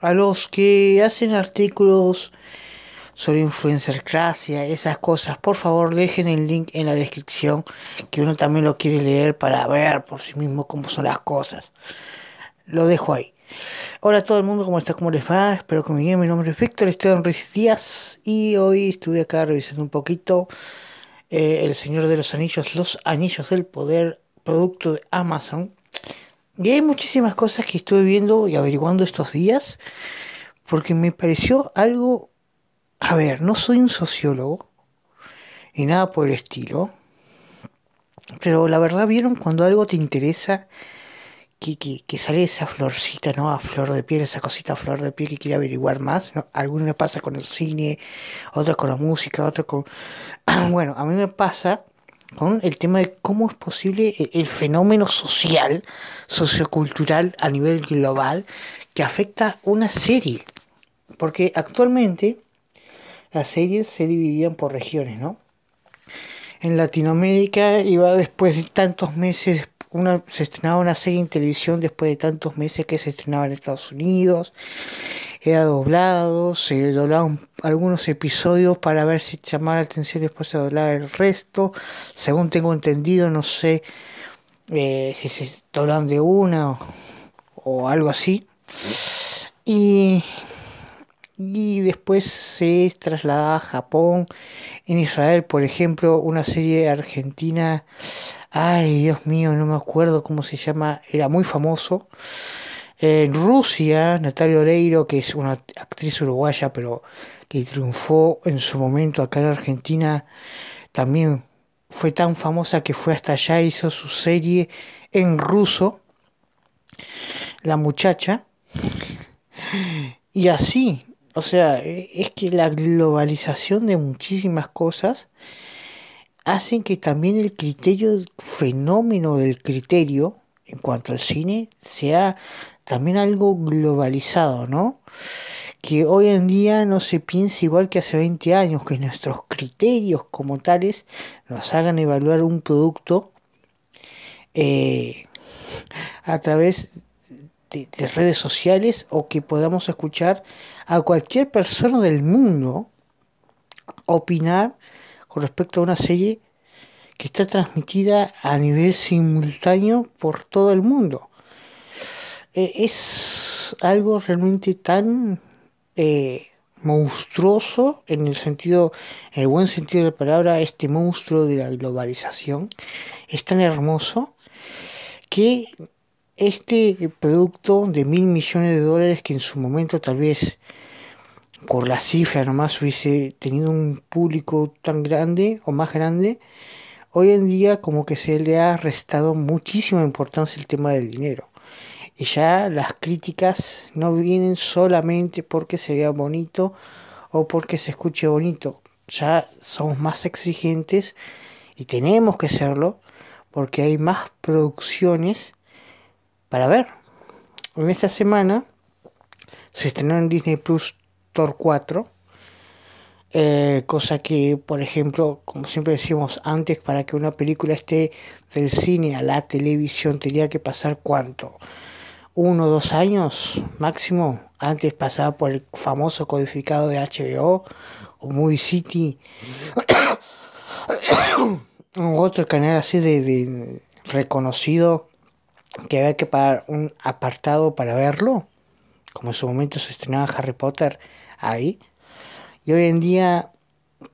a los que hacen artículos sobre influencercracia, esas cosas, por favor dejen el link en la descripción que uno también lo quiere leer para ver por sí mismo cómo son las cosas. Lo dejo ahí. Hola a todo el mundo, ¿cómo está? ¿Cómo les va? Espero que me bien. Mi nombre es Víctor Esteban Ruiz Díaz y hoy estuve acá revisando un poquito eh, El Señor de los Anillos, Los Anillos del Poder, producto de Amazon. Y hay muchísimas cosas que estuve viendo y averiguando estos días, porque me pareció algo, a ver, no soy un sociólogo, y nada por el estilo, pero la verdad vieron cuando algo te interesa, que, sale esa florcita, ¿no? A flor de piel, esa cosita a flor de piel que quiere averiguar más. ¿no? Algunos me pasa con el cine, otros con la música, otros con... bueno, a mí me pasa con el tema de cómo es posible eh, el fenómeno social, sociocultural a nivel global que afecta una serie. Porque actualmente las series se dividían por regiones, ¿no? en Latinoamérica iba después de tantos meses, una, se estrenaba una serie en televisión después de tantos meses que se estrenaba en Estados Unidos, era doblado, se doblaban algunos episodios para ver si llamaba la atención y después se doblaba el resto, según tengo entendido, no sé eh, si se doblan de una o algo así. Y y después se traslada a Japón. En Israel, por ejemplo, una serie argentina, ay Dios mío, no me acuerdo cómo se llama, era muy famoso. En Rusia, Natalia Oreiro, que es una actriz uruguaya, pero que triunfó en su momento acá en Argentina, también fue tan famosa que fue hasta allá, hizo su serie en ruso, La muchacha. Y así, o sea, e, es que la globalización de muchísimas cosas hacen que también el criterio, fenómeno del criterio en cuanto al cine sea también algo globalizado, ¿no? Que hoy en día no se piensa igual que hace 20 años, que nuestros criterios como tales nos hagan evaluar un producto eh, a través de redes sociales o que podamos escuchar a cualquier persona del mundo opinar con respecto a una serie que está transmitida a nivel simultáneo por todo el mundo. Eh, es algo realmente tan eh, monstruoso en el sentido, en el buen sentido de la palabra, este monstruo de la globalización es tan hermoso que este producto de mil millones de dólares que en su momento tal vez por la cifra nomás hubiese tenido un público tan grande o más grande, hoy en día como que se le ha restado muchísima importancia el tema del dinero. Y ya las críticas no vienen solamente porque se vea bonito o porque se escuche bonito. Ya somos más exigentes y tenemos que serlo porque hay más producciones para ver. En esta semana se estrenó en Disney Plus Thor 4. Eh, cosa que, por ejemplo, como siempre decimos antes, para que una película esté del cine a la televisión tenía que pasar cuánto? Uno o dos años máximo. Antes pasaba por el famoso codificado de HBO o Movie City otro canal así de reconocido que había que pagar un apartado para verlo, como en su momento se estrenaba Harry Potter ahí. Y hoy en día,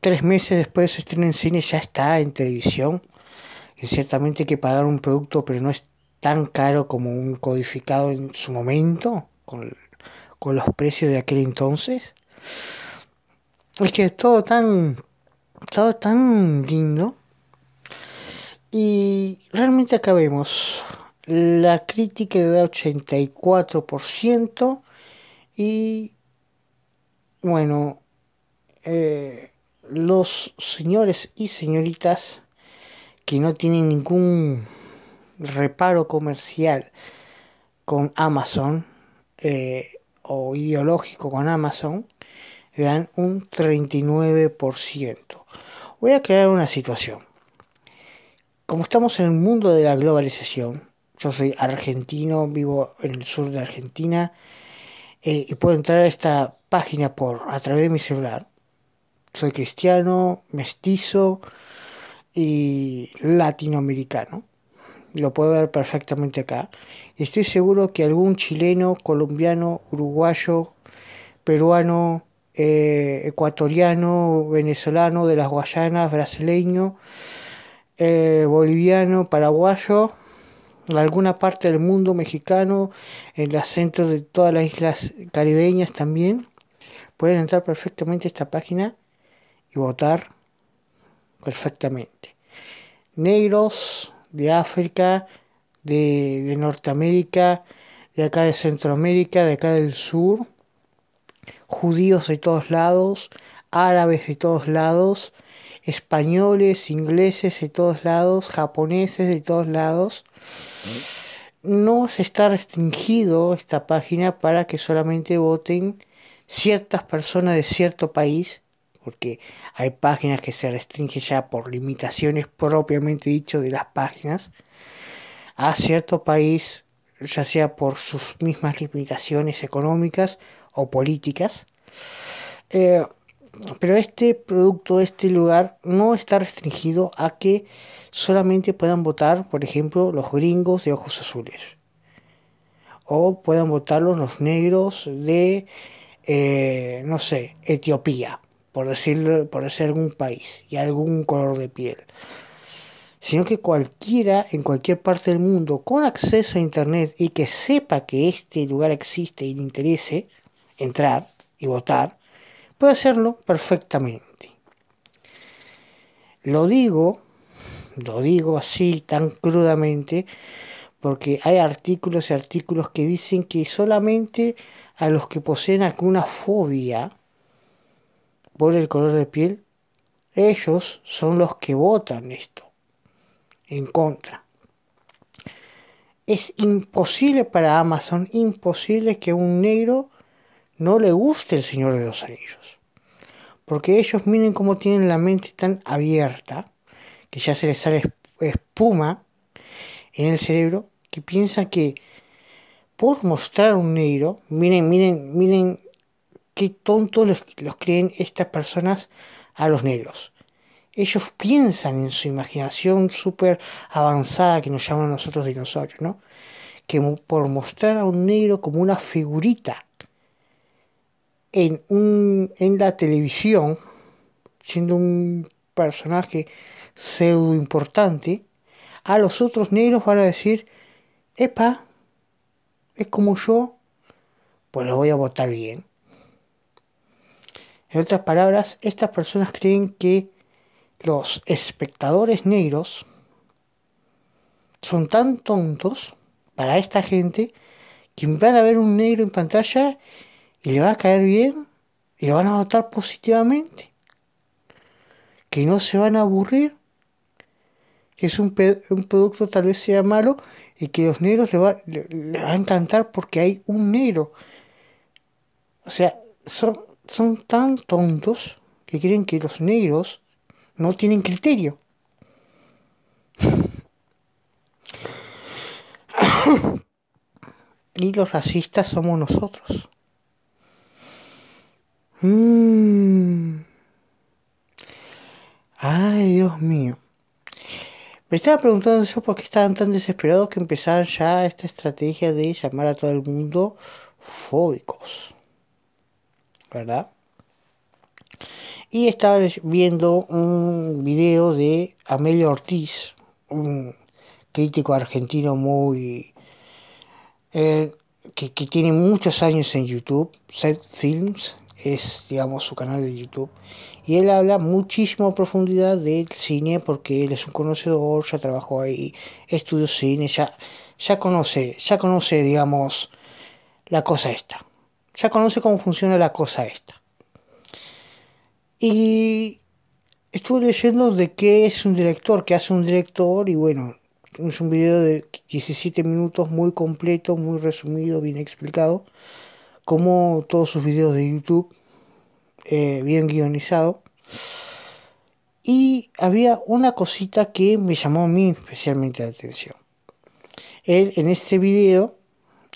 tres meses después de su estreno en cine, ya está en televisión. Y ciertamente hay que pagar un producto, pero no es tan caro como un codificado en su momento, con, con los precios de aquel entonces. Es que es todo tan, todo tan lindo. Y realmente acabemos. La crítica le da 84% y bueno, eh, los señores y señoritas que no tienen ningún reparo comercial con Amazon eh, o ideológico con Amazon le dan un 39%. Voy a crear una situación. Como estamos en el mundo de la globalización, yo soy argentino, vivo en el sur de Argentina eh, y puedo entrar a esta página por a través de mi celular. Soy cristiano, mestizo y latinoamericano. Lo puedo ver perfectamente acá. estoy seguro que algún chileno, colombiano, uruguayo, peruano, eh, ecuatoriano, venezolano, de las Guayanas, brasileño, eh, boliviano, paraguayo, en alguna parte del mundo mexicano, en los centros de todas las islas caribeñas también, pueden entrar perfectamente a esta página y votar perfectamente. Negros de África, de, de Norteamérica, de acá de Centroamérica, de acá del sur, judíos de todos lados, árabes de todos lados, españoles, ingleses de todos lados, japoneses de todos lados. No se está restringido esta página para que solamente voten ciertas personas de cierto país, porque hay páginas que se restringen ya por limitaciones propiamente dicho de las páginas, a cierto país, ya sea por sus mismas limitaciones económicas o políticas. Eh, pero este producto, este lugar, no está restringido a que solamente puedan votar, por ejemplo, los gringos de ojos azules. O puedan votarlos los negros de, eh, no sé, Etiopía, por decirlo, por decir algún país y algún color de piel. Sino que cualquiera en cualquier parte del mundo con acceso a internet y que sepa que este lugar existe y le interese entrar y votar, Puede hacerlo perfectamente. Lo digo, lo digo así tan crudamente, porque hay artículos y artículos que dicen que solamente a los que poseen alguna fobia por el color de piel, ellos son los que votan esto en contra. Es imposible para Amazon, imposible que un negro no le guste el Señor de los Anillos. Porque ellos miren cómo tienen la mente tan abierta, que ya se les sale espuma en el cerebro, que piensan que por mostrar a un negro, miren, miren, miren qué tontos los, creen estas personas a los negros. Ellos piensan en su imaginación súper avanzada que nos llaman nosotros dinosaurios, ¿no? Que por mostrar a un negro como una figurita en, la televisión, siendo un personaje pseudo importante, a los otros negros van a decir, epa, es como yo, pues lo voy a votar bien. En otras palabras, estas personas creen que los espectadores negros son tan tontos para esta gente que van a ver un negro en pantalla y le va a caer bien y lo van a votar positivamente, que no se van a aburrir, que es un, un producto tal vez sea malo y que los negros le va, a encantar porque hay un negro. O sea, son, son tan tontos que creen que los negros no tienen criterio. y los racistas somos nosotros. Mm. Ay, Dios mío. Me estaba preguntando eso por qué estaban tan desesperados que empezaban ya esta estrategia de llamar a todo el mundo fóbicos. ¿Verdad? Y estaba viendo un video de Amelio Ortiz, un crítico argentino muy... Eh, que, que, tiene muchos años en YouTube, Set Films, es, digamos, su canal de YouTube. Y él habla muchísimo profundidad del cine porque él es un conocedor, ya trabajó ahí, estudió cine, ya, ya conoce, ya conoce, digamos, la cosa esta. Ya conoce cómo funciona la cosa esta. Y estuve leyendo de qué es un director, qué hace un director y bueno, es un video de 17 minutos muy completo, muy resumido, bien explicado como todos sus videos de YouTube, eh, bien guionizado. Y había una cosita que me llamó a mí especialmente la atención. Él en este video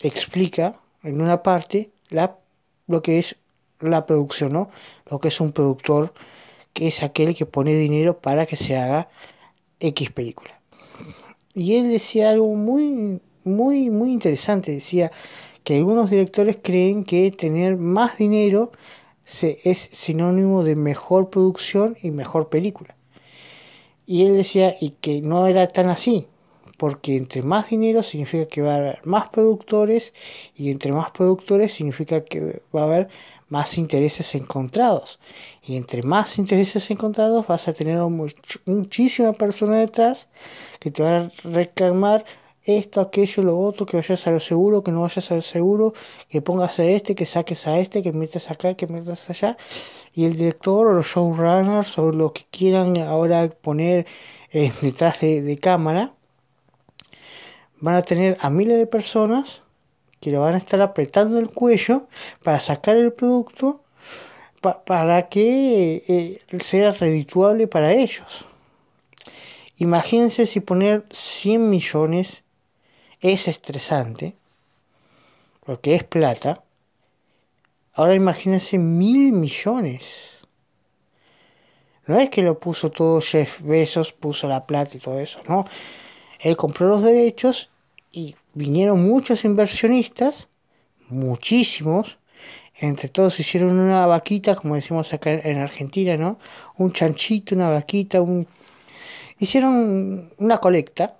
explica en una parte la, lo que es la producción, Lo que es un productor, que es aquel que pone dinero para que se haga X película. Y él decía algo muy, muy, muy interesante. Decía que algunos directores creen que tener más dinero se, es sinónimo de mejor producción y mejor película. Y él decía y que no era tan así, porque entre más dinero significa que va a haber más productores y entre más productores significa que va a haber más intereses encontrados. Y entre más intereses encontrados vas a tener muchísima persona detrás que te van a reclamar esto, aquello, lo otro, que vayas a lo seguro, que no vayas a ser seguro, que pongas a este, que saques a este, que metas acá, que metas allá. Y el director o los showrunners o los que quieran ahora poner eh, detrás de, cámara van a tener a miles de personas que lo van a estar apretando el cuello para sacar el producto para que eh, eh, sea redituable para ellos. Imagínense si poner 100 millones es estresante, porque es plata, ahora imagínense mil millones. No es que lo puso todo Jeff Bezos, puso la plata y todo eso, no. Él compró los derechos y vinieron muchos inversionistas, muchísimos, entre todos hicieron una vaquita, como decimos acá en Argentina, ¿no? Un chanchito, una vaquita, un... Hicieron una colecta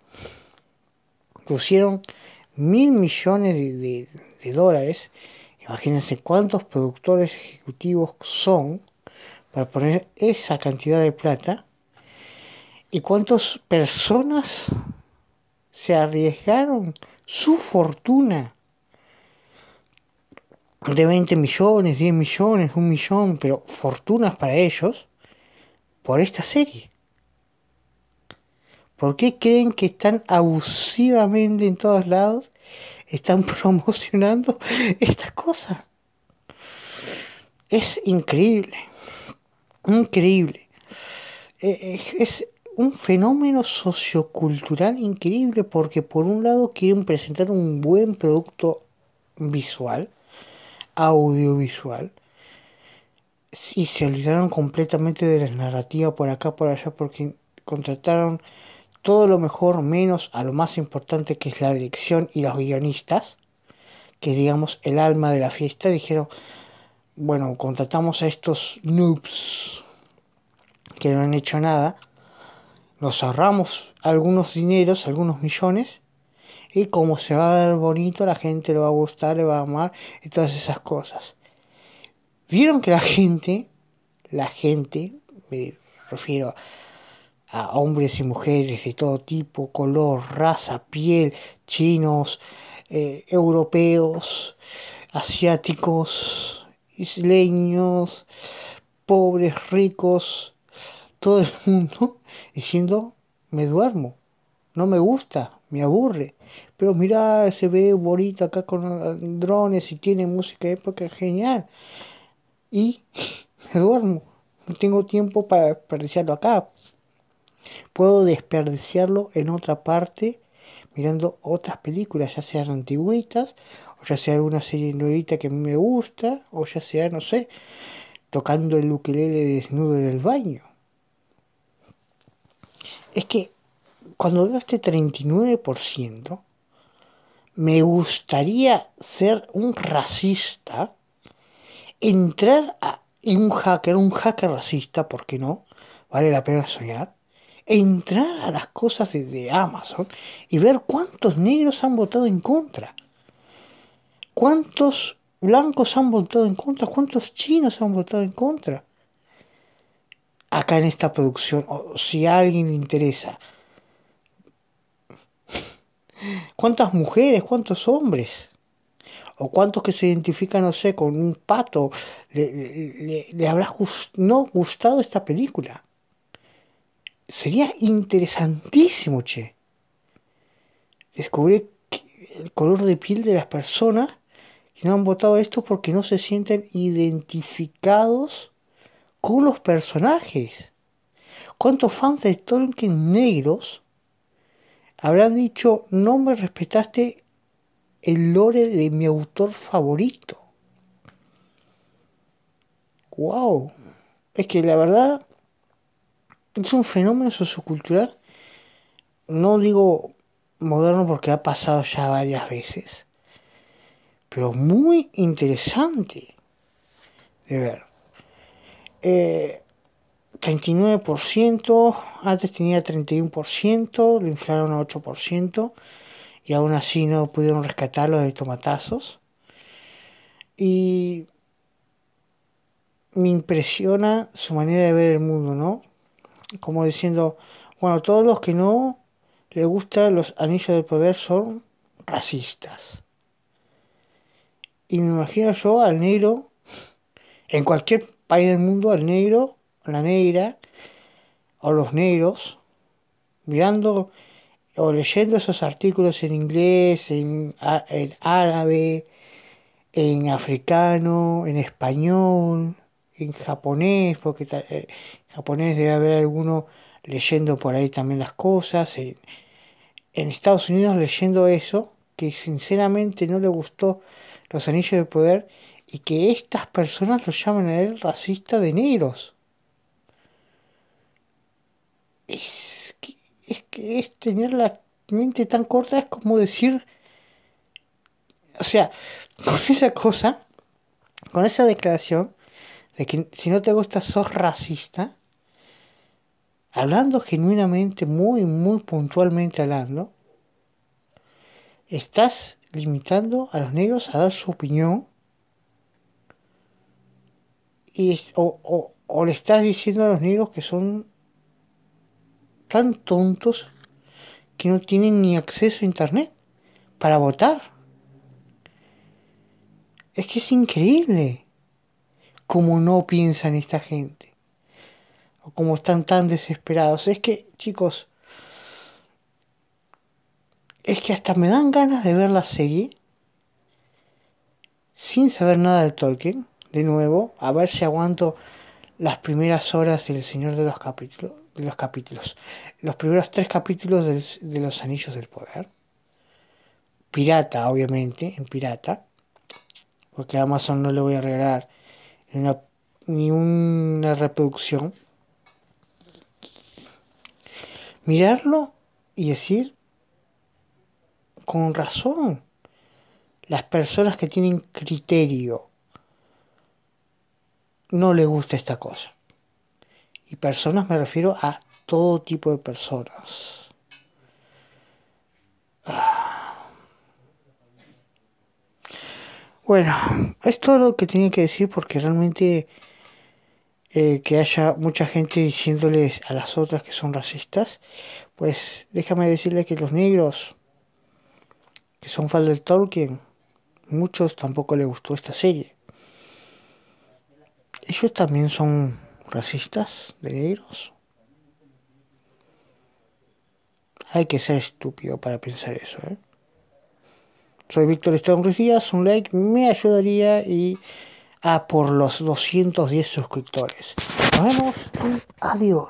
pusieron mil millones de, dólares. Imagínense cuántos productores ejecutivos son para poner esa cantidad de plata y cuántas personas se arriesgaron su fortuna de 20 millones, 10 millones, un millón, pero fortunas para ellos por esta serie. ¿Por qué creen que están abusivamente en todos lados? Están promocionando estas cosas? Es increíble. Increíble. Eh, es un fenómeno sociocultural increíble porque por un lado quieren presentar un buen producto visual, audiovisual, y se olvidaron completamente de la narrativa por acá, por allá, porque contrataron todo lo mejor menos a lo más importante que es la dirección y los guionistas, que es digamos el alma de la fiesta, dijeron, bueno, contratamos a estos noobs que no han hecho nada, nos ahorramos algunos dineros, algunos millones, y como se va a ver bonito, la gente lo va a gustar, le va a amar, y todas esas cosas. Vieron que la gente, la gente, me refiero a a hombres y mujeres de todo tipo, color, raza, piel, chinos, eh, europeos, asiáticos, isleños, pobres, ricos, todo el mundo diciendo, me duermo, no me gusta, me aburre. Pero mira, se ve bonito acá con drones y tiene música de época genial. Y me duermo, no tengo tiempo para desperdiciarlo acá. Puedo desperdiciarlo en otra parte mirando otras películas, ya sean antiguitas, o ya sea alguna serie nuevita que me gusta, o ya sea, no sé, tocando el ukelele desnudo en el baño. Es que cuando veo este 39%, me gustaría ser un racista, entrar a un hacker, un hacker racista, ¿por qué no? Vale la pena soñar entrar a las cosas de, Amazon y ver cuántos negros han votado en contra, cuántos blancos han votado en contra, cuántos chinos han votado en contra. Acá en esta producción, o si a alguien le interesa, cuántas mujeres, cuántos hombres o cuántos que se identifican, no sé, con un pato, le, habrá no gustado esta película sería interesantísimo, che, descubrir el color de piel de las personas que no han votado esto porque no se sienten identificados con los personajes. ¿Cuántos fans de Tolkien negros habrán dicho no me respetaste el lore de mi autor favorito? ¡Wow! Es que la verdad es un fenómeno sociocultural, no digo moderno porque ha pasado ya varias veces, pero muy interesante de ver. 39%, eh, antes tenía 31%, lo inflaron a 8% y aún así no pudieron rescatarlo de tomatazos. Y me impresiona su manera de ver el mundo, ¿no? como diciendo, bueno, todos los que no le gustan los anillos del poder son racistas. Y me imagino yo al negro, en cualquier país del mundo, al negro, la negra, o los negros, mirando o leyendo esos artículos en inglés, en, en árabe, en africano, en español, en japonés, porque eh, en japonés debe haber alguno leyendo por ahí también las cosas, en, Estados Unidos leyendo eso, que sinceramente no le gustó los anillos de poder y que estas personas lo llaman a él racista de negros. es que es tener la mente tan corta, es como decir, o sea, con esa cosa, con esa declaración, de que si no te gusta sos racista, hablando genuinamente, muy, muy puntualmente hablando, estás limitando a los negros a dar su opinión o, o le estás diciendo a los negros que son tan tontos que no tienen ni acceso a internet para votar. Es que es increíble como no piensan esta gente. O como están tan desesperados. Es que, chicos, es que hasta me dan ganas de ver la serie sin saber nada de Tolkien. De nuevo, a ver si aguanto las primeras horas del Señor de los Capítulos. De los capítulos. Los primeros tres capítulos de los Anillos del Poder. Pirata, obviamente, en pirata. Porque Amazon no le voy a regalar ni una reproducción. Mirarlo y decir, con razón, las personas que tienen criterio no le gusta esta cosa. Y personas me refiero a todo tipo de personas. Ah. Bueno, es todo lo que tenía que decir porque realmente eh, que haya mucha gente diciéndoles a las otras que son racistas, pues déjame decirles que los negros, que son fans del Tolkien, muchos tampoco les gustó esta serie. Ellos también son racistas de negros. Hay que ser estúpido para pensar eso, ¿eh? Soy Víctor Esteban Ruiz un like me ayudaría y a ah, por los 210 suscriptores. Nos vemos y adiós.